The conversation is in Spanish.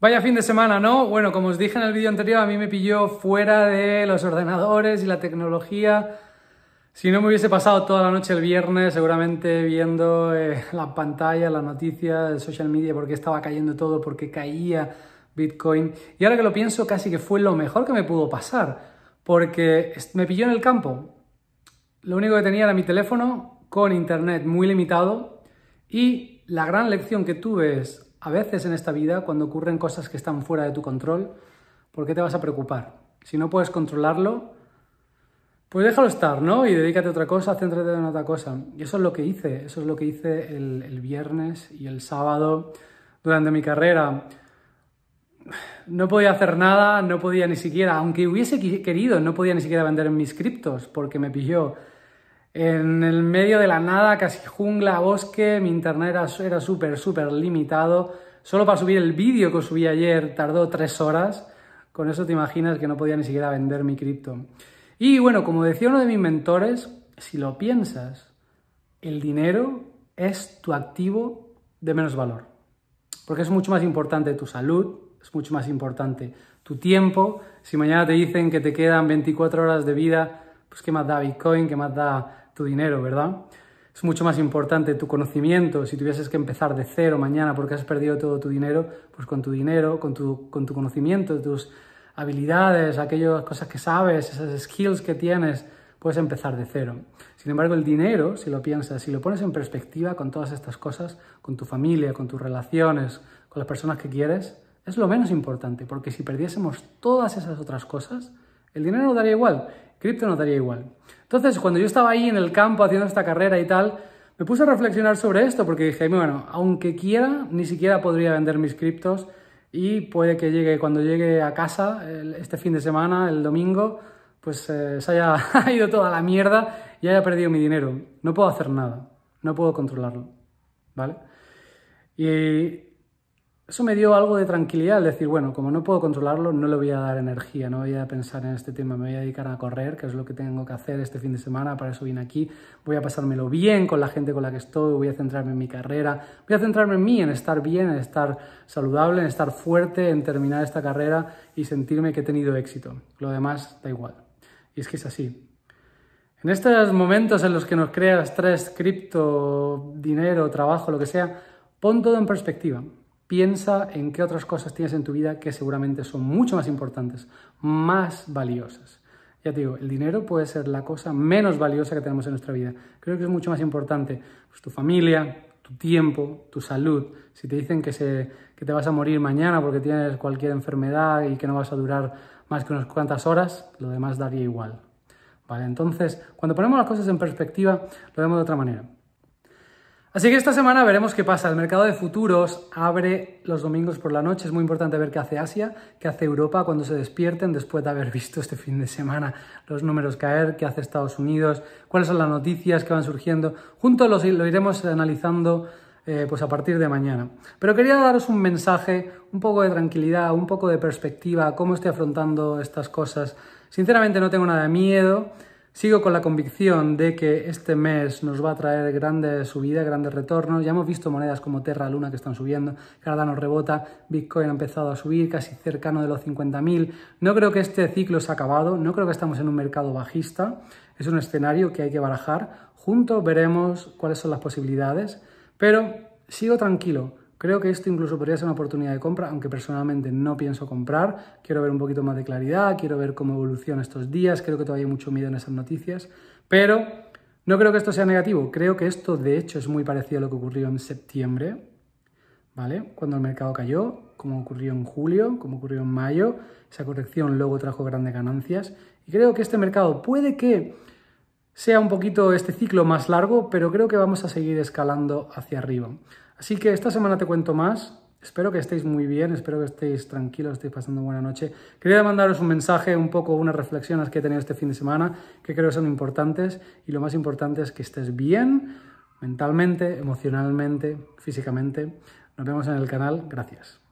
Vaya fin de semana, ¿no? Bueno, como os dije en el vídeo anterior, a mí me pilló fuera de los ordenadores y la tecnología. Si no me hubiese pasado toda la noche el viernes, seguramente viendo eh, la pantalla, la noticia, el social media, porque estaba cayendo todo, porque caía Bitcoin. Y ahora que lo pienso, casi que fue lo mejor que me pudo pasar, porque me pilló en el campo. Lo único que tenía era mi teléfono con internet muy limitado y la gran lección que tuve es a veces en esta vida, cuando ocurren cosas que están fuera de tu control, ¿por qué te vas a preocupar? Si no puedes controlarlo, pues déjalo estar, ¿no? Y dedícate a otra cosa, céntrate en otra cosa. Y eso es lo que hice, eso es lo que hice el, viernes y el sábado durante mi carrera. No podía hacer nada, no podía ni siquiera, aunque hubiese querido, no podía ni siquiera vender mis criptos porque me pilló en el medio de la nada, casi jungla, bosque, mi internet era, súper, súper limitado. Solo para subir el vídeo que subí ayer tardó tres horas. Con eso te imaginas que no podía ni siquiera vender mi cripto. Y bueno, como decía uno de mis mentores, si lo piensas, el dinero es tu activo de menos valor. Porque es mucho más importante tu salud, es mucho más importante tu tiempo. Si mañana te dicen que te quedan 24 horas de vida, pues qué más da Bitcoin, qué más da tu dinero, ¿verdad? Es mucho más importante tu conocimiento. Si tuvieses que empezar de cero mañana porque has perdido todo tu dinero, pues con tu dinero, con tu, con tu conocimiento, tus habilidades, aquellas cosas que sabes, esas skills que tienes, puedes empezar de cero. Sin embargo, el dinero, si lo piensas, si lo pones en perspectiva con todas estas cosas, con tu familia, con tus relaciones, con las personas que quieres, es lo menos importante, porque si perdiésemos todas esas otras cosas, el dinero no daría igual, cripto no daría igual. Entonces, cuando yo estaba ahí en el campo haciendo esta carrera y tal, me puse a reflexionar sobre esto porque dije, bueno, aunque quiera, ni siquiera podría vender mis criptos y puede que llegue, cuando llegue a casa este fin de semana, el domingo, pues eh, se haya ido toda la mierda y haya perdido mi dinero. No puedo hacer nada, no puedo controlarlo, ¿vale? Y eso me dio algo de tranquilidad, al decir, bueno, como no puedo controlarlo, no le voy a dar energía, no voy a pensar en este tema, me voy a dedicar a correr, que es lo que tengo que hacer este fin de semana, para eso vine aquí, voy a pasármelo bien con la gente con la que estoy, voy a centrarme en mi carrera, voy a centrarme en mí, en estar bien, en estar saludable, en estar fuerte, en terminar esta carrera y sentirme que he tenido éxito. Lo demás da igual. Y es que es así. En estos momentos en los que nos crea estrés, cripto, dinero, trabajo, lo que sea, pon todo en perspectiva. Piensa en qué otras cosas tienes en tu vida que seguramente son mucho más importantes, más valiosas. Ya te digo, el dinero puede ser la cosa menos valiosa que tenemos en nuestra vida. Creo que es mucho más importante pues, tu familia, tu tiempo, tu salud. Si te dicen que, se, te vas a morir mañana porque tienes cualquier enfermedad y que no vas a durar más que unas cuantas horas, lo demás daría igual. ¿Vale? Entonces, cuando ponemos las cosas en perspectiva, lo vemos de otra manera. Así que esta semana veremos qué pasa. El mercado de futuros abre los domingos por la noche. Es muy importante ver qué hace Asia, qué hace Europa cuando se despierten después de haber visto este fin de semana los números caer, qué hace Estados Unidos, cuáles son las noticias que van surgiendo. Juntos lo iremos analizando eh, pues a partir de mañana. Pero quería daros un mensaje, un poco de tranquilidad, un poco de perspectiva, cómo estoy afrontando estas cosas. Sinceramente no tengo nada de miedo. Sigo con la convicción de que este mes nos va a traer grandes subidas, grandes retornos. Ya hemos visto monedas como Terra, Luna que están subiendo, Cardano rebota, Bitcoin ha empezado a subir casi cercano de los 50.000. No creo que este ciclo se ha acabado, no creo que estamos en un mercado bajista. Es un escenario que hay que barajar. Juntos veremos cuáles son las posibilidades, pero sigo tranquilo. Creo que esto incluso podría ser una oportunidad de compra, aunque personalmente no pienso comprar. Quiero ver un poquito más de claridad, quiero ver cómo evoluciona estos días. Creo que todavía hay mucho miedo en esas noticias, pero no creo que esto sea negativo. Creo que esto, de hecho, es muy parecido a lo que ocurrió en septiembre, ¿vale? Cuando el mercado cayó, como ocurrió en julio, como ocurrió en mayo. Esa corrección luego trajo grandes ganancias. Y creo que este mercado puede que sea un poquito este ciclo más largo, pero creo que vamos a seguir escalando hacia arriba. Así que esta semana te cuento más. Espero que estéis muy bien, espero que estéis tranquilos, estéis pasando buena noche. Quería mandaros un mensaje, un poco unas reflexiones que he tenido este fin de semana, que creo que son importantes. Y lo más importante es que estés bien, mentalmente, emocionalmente, físicamente. Nos vemos en el canal. Gracias.